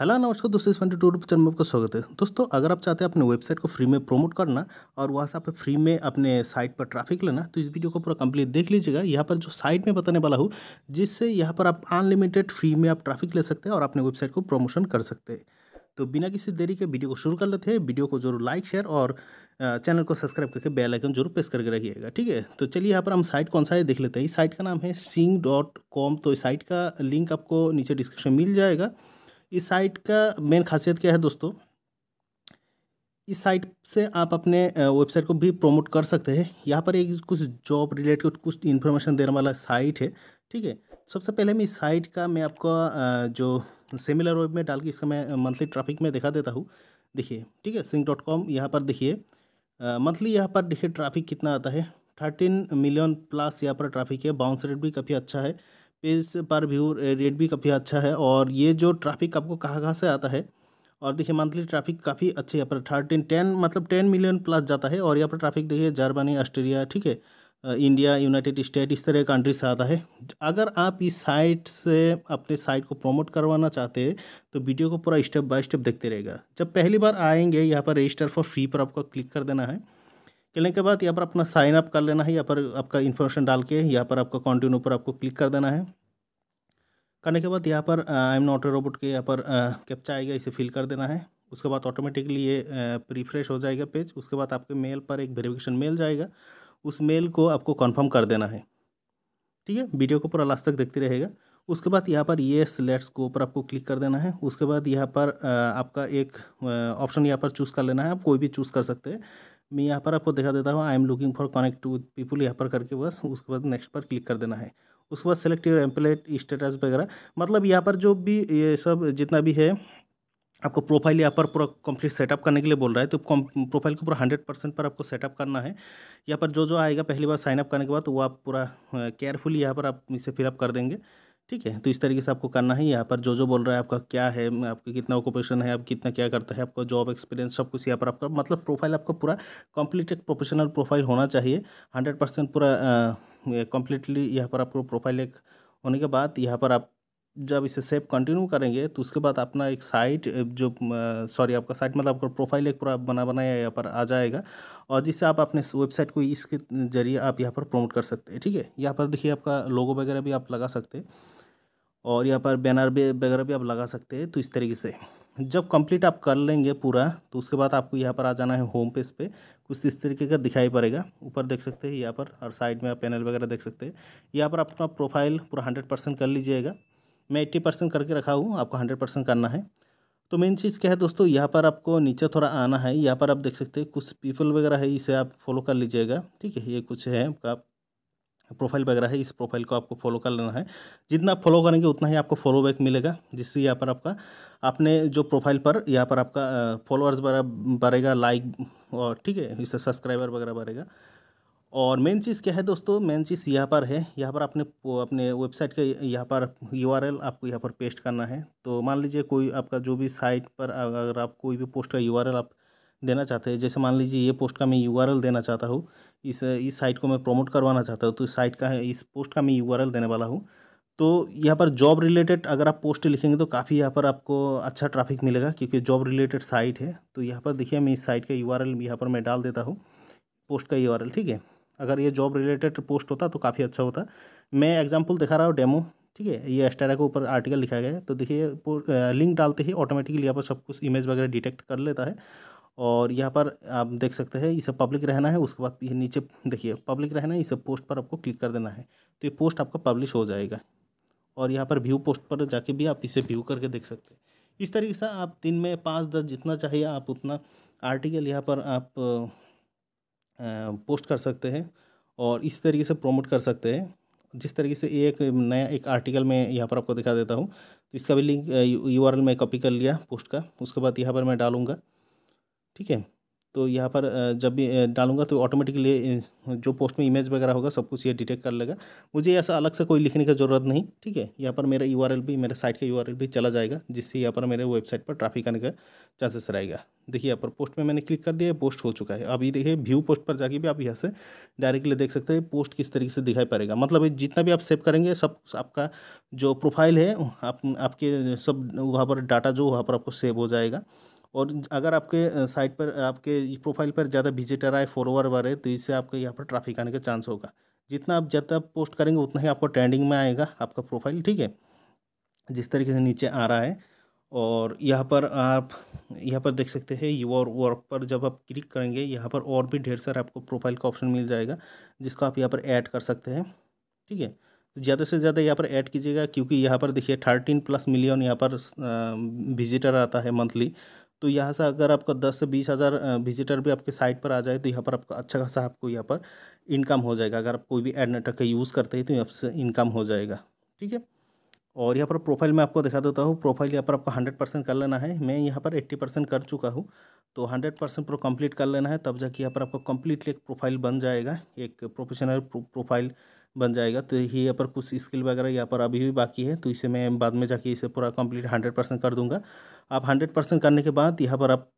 hello नमस्कार दोस्तों इस ट्वेंटी टू रूप चैनल में आपका स्वागत है दोस्तों अगर आप चाहते हैं अपने वेबसाइट को फ्री में प्रमोट करना और वहाँ से आप फ्री में अपने साइट पर ट्रैफिक लेना तो इस वीडियो को पूरा कंप्लीट देख लीजिएगा यहाँ पर जो साइट में बताने वाला हूँ जिससे यहाँ पर आप अनलिमिटेड फ्री में आप ट्रैफिक ले सकते हैं और अपने वेबसाइट को प्रमोशन कर सकते हैं तो बिना किसी देरी के वीडियो को शुरू कर लेते हैं वीडियो को जरूर लाइक शेयर और चैनल को सब्सक्राइब करके बेल आइकन जरूर प्रेस करके रखिएगा ठीक है तो चलिए यहाँ पर हम साइट कौन सा है देख लेते हैं इस साइट का नाम है सिंग डॉट कॉम तो इस साइट का लिंक आपको नीचे डिस्क्रिप्शन मिल जाएगा इस साइट का मेन खासियत क्या है दोस्तों इस साइट से आप अपने वेबसाइट को भी प्रमोट कर सकते हैं यहाँ पर एक कुछ जॉब रिलेटेड कुछ इन्फॉर्मेशन देने वाला साइट है ठीक है सबसे पहले मैं इस साइट का मैं आपका जो सिमिलर वेब में डाल के इसका मैं मंथली ट्रैफिक में दिखा देता हूँ देखिए ठीक है सिंग डॉट कॉम यहाँ पर देखिए मंथली यहाँ पर देखिए ट्राफिक कितना आता है थर्टीन मिलियन प्लस यहाँ पर ट्राफिक है बाउंस रेट भी काफ़ी अच्छा है पेज पर व्यू रेट भी काफ़ी अच्छा है और ये जो ट्रैफिक आपको कहाँ कहाँ से आता है और देखिए मंथली ट्रैफिक काफ़ी अच्छी यहाँ पर थर्टीन टेन मतलब टेन मिलियन प्लस जाता है और यहाँ पर ट्रैफिक देखिए जर्मनी ऑस्ट्रेलिया ठीक है इंडिया यूनाइटेड स्टेट इस तरह कंट्री से आता है अगर आप इस साइट से अपने साइट को प्रमोट करवाना चाहते हैं तो वीडियो को पूरा स्टेप बाय स्टेप देखते रहेगा जब पहली बार आएंगे यहाँ पर रजिस्टर फॉर फी पर आपको क्लिक कर देना है करने के बाद यहाँ पर अपना साइन अप कर लेना है यहाँ पर आपका इन्फॉर्मेशन डाल के यहाँ पर आपका कॉन्टिन्यू पर आपको क्लिक कर देना है करने के बाद यहाँ पर I am not a robot के यहाँ पर कैप्चा आएगा इसे फिल कर देना है उसके बाद ऑटोमेटिकली ये रिफ्रेश हो जाएगा पेज उसके बाद आपके मेल पर एक वेरिफिकेशन मेल जाएगा उस मेल को आपको कन्फर्म कर देना है ठीक है वीडियो को पूरा लास्ट तक देखते रहेगा उसके बाद यहाँ पर ये लेट्स को ऊपर आपको क्लिक कर देना है उसके बाद यहाँ पर आपका एक ऑप्शन यहाँ पर चूज़ कर लेना है आप कोई भी चूज़ कर सकते हैं मैं यहाँ पर आपको दिखा देता हूँ I am looking for connect with people यहाँ पर करके बस उसके बाद नेक्स्ट पर क्लिक कर देना है उसके बाद योर एम्पलेट स्टेटस वगैरह मतलब यहाँ पर जो भी ये सब जितना भी है आपको प्रोफाइल यहाँ पर पूरा कंप्लीट सेटअप करने के लिए बोल रहा है तो प्रोफाइल को पूरा हंड्रेड परसेंट पर आपको सेटअप करना है यहाँ पर जो जो आएगा पहली बार साइनअप करने के बाद वो आप पूरा केयरफुली यहाँ पर आप इसे फिलअप कर देंगे ठीक है तो इस तरीके से आपको करना है यहाँ पर जो जो बोल रहा है आपका क्या है आपका कितना ऑक्यूपेशन है आप कितना क्या करता है आपका जॉब एक्सपीरियंस सब कुछ यहाँ पर आपका मतलब प्रोफाइल आपका पूरा कम्प्लीट एक प्रोफेशनल प्रोफाइल होना चाहिए हंड्रेड परसेंट पूरा कम्प्लीटली यहाँ पर आपको प्रोफाइल एक होने के बाद यहाँ पर आप जब इसे सेव कंटिन्यू करेंगे तो उसके बाद अपना एक साइट जो सॉरी आपका साइट मतलब आपका प्रोफाइल एक पूरा बना बनाया यहाँ पर आ जाएगा और जिससे आप अपने वेबसाइट को इसके जरिए आप यहाँ पर प्रमोट कर सकते हैं ठीक है यहाँ पर देखिए आपका लोगो वगैरह भी आप लगा सकते हैं और यहाँ पर बैनर भी वगैरह भी आप लगा सकते हैं तो इस तरीके से जब कंप्लीट आप कर लेंगे पूरा तो उसके बाद आपको यहाँ पर आ जाना है होम पेज पे कुछ इस तरीके का दिखाई पड़ेगा ऊपर देख सकते हैं यहाँ पर और साइड में आप पैनल वगैरह देख सकते हैं यहाँ पर अपना प्रोफाइल पूरा हंड्रेड परसेंट कर लीजिएगा मैं एट्टी परसेंट करके रखा हूँ आपको हंड्रेड परसेंट करना है तो मेन चीज़ क्या है दोस्तों यहाँ पर आपको नीचे थोड़ा आना है यहाँ पर आप देख सकते हैं कुछ पीपल वगैरह है इसे आप फॉलो कर लीजिएगा ठीक है ये कुछ है आपका प्रोफाइल वगैरह है इस प्रोफाइल को आपको फॉलो कर लेना है जितना आप फॉलो करेंगे उतना ही आपको फॉलो बैक मिलेगा जिससे यहाँ पर आपका आपने जो प्रोफाइल पर यहाँ पर आपका फॉलोअर्स वगैरह बढ़ेगा लाइक और ठीक है इससे सब्सक्राइबर वगैरह बढ़ेगा और मेन चीज़ क्या है दोस्तों मेन चीज़ यहाँ पर है यहाँ पर आपने अपने वेबसाइट के यहाँ पर यू आपको यहाँ पर पेस्ट करना है तो मान लीजिए कोई आपका जो भी साइट पर अगर आप कोई भी पोस्ट का यू आप देना चाहते हैं जैसे मान लीजिए ये पोस्ट का मैं यू देना चाहता हूँ इस इस साइट को मैं प्रमोट करवाना चाहता हूँ तो इस साइट का इस पोस्ट का मैं यू देने वाला हूँ तो यहाँ पर जॉब रिलेटेड अगर आप पोस्ट लिखेंगे तो काफ़ी यहाँ पर आपको अच्छा ट्रैफिक मिलेगा क्योंकि जॉब रिलेटेड साइट है तो यहाँ पर देखिए मैं इस साइट का यू यहाँ पर मैं डाल देता हूँ पोस्ट का यू ठीक है अगर ये जॉब रिलेटेड पोस्ट होता तो काफ़ी अच्छा होता मैं एग्जाम्पल दिखा रहा हूँ डेमो ठीक है ये एस्टेरा के ऊपर आर्टिकल लिखा गया है तो देखिए लिंक डालते ही ऑटोमेटिकली यहाँ पर सब कुछ इमेज वगैरह डिटेक्ट कर लेता है और यहाँ पर आप देख सकते हैं इसे पब्लिक रहना है उसके बाद ये नीचे देखिए पब्लिक रहना है इसे पोस्ट पर आपको क्लिक कर देना है तो ये पोस्ट आपका पब्लिश हो जाएगा और यहाँ पर व्यू पोस्ट पर जाके भी आप इसे व्यू करके देख सकते हैं इस तरीके से आप दिन में पाँच दस जितना चाहिए आप उतना आर्टिकल यहाँ पर आप पोस्ट कर सकते हैं और इस तरीके से प्रोमोट कर सकते हैं जिस तरीके से एक नया एक आर्टिकल मैं यहाँ पर आपको दिखा देता हूँ तो इसका भी लिंक यू आर मैं कॉपी कर लिया पोस्ट का उसके बाद यहाँ पर मैं डालूँगा ठीक है तो यहाँ पर जब भी डालूंगा तो ऑटोमेटिकली जो पोस्ट में इमेज वगैरह होगा सब कुछ ये डिटेक्ट कर लेगा मुझे ऐसा अलग से कोई लिखने की ज़रूरत नहीं ठीक है यहाँ पर मेरा यू भी मेरे साइट का यू भी चला जाएगा जिससे यहाँ पर मेरे वेबसाइट पर ट्रैफिक आने का चांसेस रहेगा देखिए यहाँ पर पोस्ट में मैंने क्लिक कर दिया पोस्ट हो चुका है अभी देखिए व्यू पोस्ट पर जाके भी आप यहाँ से डायरेक्टली देख सकते हैं पोस्ट किस तरीके से दिखाई पड़ेगा मतलब जितना भी आप सेव करेंगे सब आपका जो प्रोफाइल है आप आपके सब वहाँ पर डाटा जो वहाँ पर आपको सेव हो जाएगा और अगर आपके साइट पर आपके प्रोफाइल पर ज़्यादा विजिटर आए फॉलोअर है तो इससे आपके यहाँ पर ट्रैफिक आने का चांस होगा जितना आप ज़्यादा पोस्ट करेंगे उतना ही आपको ट्रेंडिंग में आएगा आपका प्रोफाइल ठीक है जिस तरीके से नीचे आ रहा है और यहाँ पर आप यहाँ पर देख सकते हैं योर वर्क पर जब आप क्लिक करेंगे यहाँ पर और भी ढेर सारे आपको प्रोफाइल का ऑप्शन मिल जाएगा जिसको आप यहाँ पर ऐड कर सकते हैं ठीक है तो ज़्यादा से ज़्यादा यहाँ पर ऐड कीजिएगा क्योंकि यहाँ पर देखिए थर्टीन प्लस मिलियन यहाँ पर विजिटर आता है मंथली तो यहाँ से अगर आपका दस से बीस हज़ार विजिटर भी आपके साइट पर आ जाए तो यहाँ पर आपका अच्छा खासा आपको यहाँ पर इनकम हो जाएगा अगर आप कोई भी एड नेटवर्क का यूज़ करते हैं तो यहाँ से इनकम हो जाएगा ठीक है और यहाँ पर प्रोफाइल मैं आपको दिखा देता हूँ प्रोफाइल यहाँ पर आपको हंड्रेड परसेंट कर लेना है मैं यहाँ पर एट्टी परसेंट कर चुका हूँ तो हंड्रेड परसेंट प्रो कम्प्लीट कर लेना है तब जाके यहाँ पर आपका कम्प्लीटली एक प्रोफाइल बन जाएगा एक प्रोफेशनल प्रोफाइल बन जाएगा तो ये यहाँ पर कुछ स्किल वगैरह यहाँ पर अभी भी बाकी है तो इसे मैं बाद में जाके इसे पूरा कंप्लीट हंड्रेड परसेंट कर दूंगा आप हंड्रेड परसेंट करने के बाद यहाँ पर आप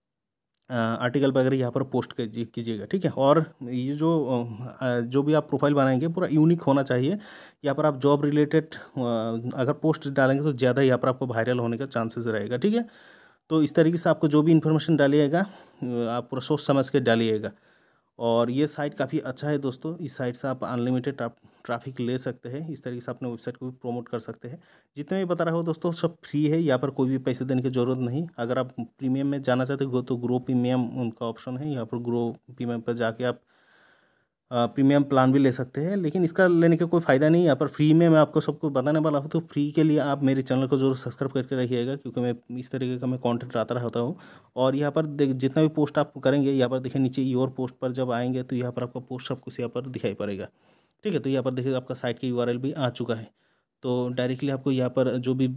आर्टिकल वगैरह यहाँ पर पोस्ट कीजिएगा ठीक है और ये जो जो भी आप प्रोफाइल बनाएंगे पूरा यूनिक होना चाहिए यहाँ पर आप जॉब रिलेटेड अगर पोस्ट डालेंगे तो ज़्यादा यहाँ पर आपको वायरल होने का चांसेस रहेगा ठीक है तो इस तरीके से आपको जो भी इन्फॉर्मेशन डालिएगा आप पूरा सोच समझ के डालिएगा और ये साइट काफ़ी अच्छा है दोस्तों इस साइट से आप अनलिमिटेड ट्रैफिक ले सकते हैं इस तरीके से अपने वेबसाइट को भी प्रमोट कर सकते हैं जितने भी बता रहा हो दोस्तों सब फ्री है यहाँ पर कोई भी पैसे देने की ज़रूरत नहीं अगर आप प्रीमियम में जाना चाहते हो तो ग्रो प्रीमियम उनका ऑप्शन है यहाँ पर ग्रो प्रीमियम पर जाके आप प्रीमियम प्लान भी ले सकते हैं लेकिन इसका लेने का कोई फ़ायदा नहीं है पर फ्री में मैं आपको सबको बताने वाला हूँ तो फ्री के लिए आप मेरे चैनल को जरूर सब्सक्राइब करके रखिएगा क्योंकि मैं इस तरीके का मैं कंटेंट आता रहता हूँ और यहाँ पर देख जितना भी पोस्ट आप करेंगे यहाँ पर देखिए नीचे योर पोस्ट पर जब आएंगे तो यहाँ पर आपका पोस्ट सब कुछ यहाँ पर दिखाई पड़ेगा ठीक है तो यहाँ पर देखिए आपका साइट की यू भी आ चुका है तो डायरेक्टली आपको यहाँ पर जो भी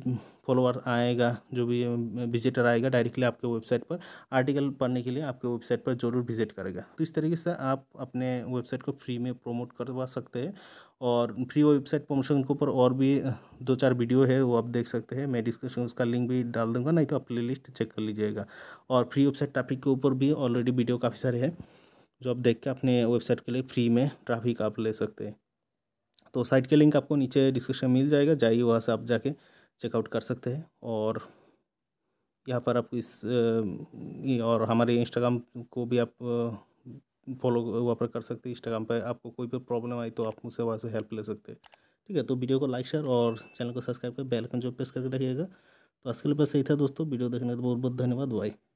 फॉलोअर आएगा जो भी विजिटर आएगा डायरेक्टली आपके वेबसाइट पर आर्टिकल पढ़ने के लिए आपके वेबसाइट पर ज़रूर विजिट करेगा तो इस तरीके से आप अपने वेबसाइट को फ्री में प्रोमोट करवा सकते हैं और फ्री वेबसाइट प्रमोशन के ऊपर और भी दो चार वीडियो है वो आप देख सकते हैं मैं डिस्क्रिप्शन उसका लिंक भी डाल दूंगा नहीं तो आप प्ले लिस्ट चेक कर लीजिएगा और फ्री वेबसाइट ट्रैफिक के ऊपर भी ऑलरेडी वीडियो काफ़ी सारे हैं जो आप देख के अपने वेबसाइट के लिए फ्री में ट्रैफिक आप ले सकते हैं तो साइट के लिंक आपको नीचे डिस्क्रिप्शन मिल जाएगा जाइए वहाँ से आप जाके चेकआउट कर सकते हैं और यहाँ पर आप इस और हमारे इंस्टाग्राम को भी आप फॉलो वहाँ पर कर सकते हैं इंस्टाग्राम पर आपको कोई भी प्रॉब्लम आई तो आप मुझसे वहाँ से हेल्प ले सकते हैं ठीक है तो वीडियो को लाइक शेयर और चैनल को सब्सक्राइब कर बेलकन जो प्रेस करके रखिएगा तो आज के लिए बस यही था दोस्तों वीडियो देखने का बहुत बहुत धन्यवाद भाई